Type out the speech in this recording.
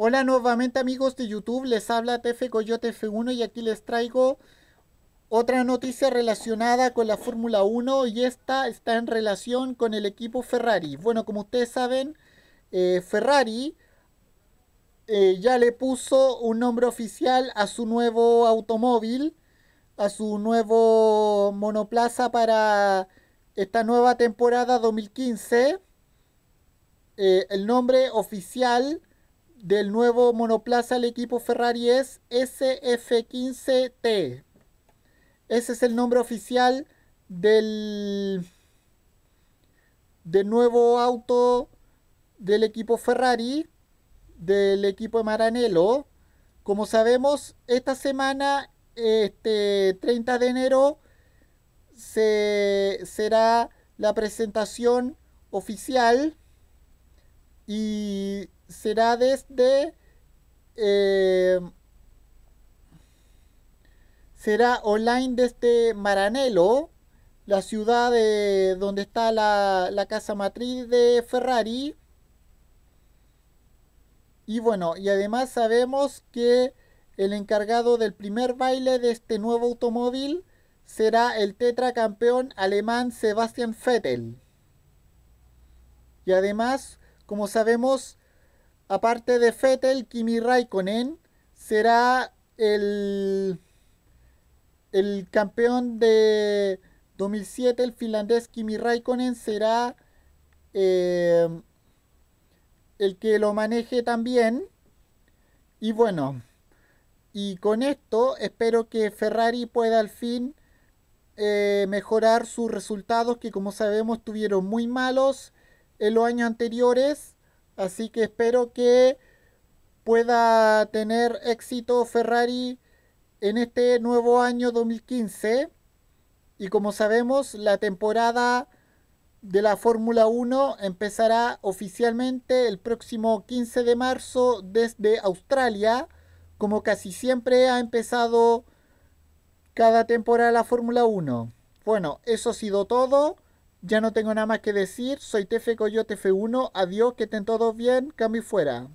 Hola nuevamente amigos de YouTube, les habla TF Coyote F1 y aquí les traigo otra noticia relacionada con la Fórmula 1 y esta está en relación con el equipo Ferrari. Bueno, como ustedes saben, eh, Ferrari eh, ya le puso un nombre oficial a su nuevo automóvil, a su nuevo monoplaza para esta nueva temporada 2015. Eh, el nombre oficial del nuevo monoplaza del equipo Ferrari es SF15T. Ese es el nombre oficial del, del nuevo auto del equipo Ferrari, del equipo de Maranello. Como sabemos, esta semana, este 30 de enero, se, será la presentación oficial y será desde... Eh, será online desde Maranello, la ciudad de donde está la, la, casa matriz de Ferrari. Y bueno, y además sabemos que el encargado del primer baile de este nuevo automóvil será el tetracampeón alemán Sebastian Vettel. Y además como sabemos, aparte de Fettel, Kimi Raikkonen será el, el campeón de 2007, el finlandés Kimi Raikkonen será em, el que lo maneje también. Y bueno, y con esto espero que Ferrari pueda al fin eh, mejorar sus resultados que como sabemos tuvieron muy malos en los años anteriores. Así que espero que pueda tener éxito Ferrari en este nuevo año 2015. Y como sabemos, la temporada de la Fórmula 1 empezará oficialmente el próximo 15 de marzo desde Australia, como casi siempre ha empezado cada temporada la Fórmula 1. Bueno, eso ha sido todo. Ya no tengo nada más que decir. Soy Tefe Coyote F1. Adiós, que estén todos bien. y fuera.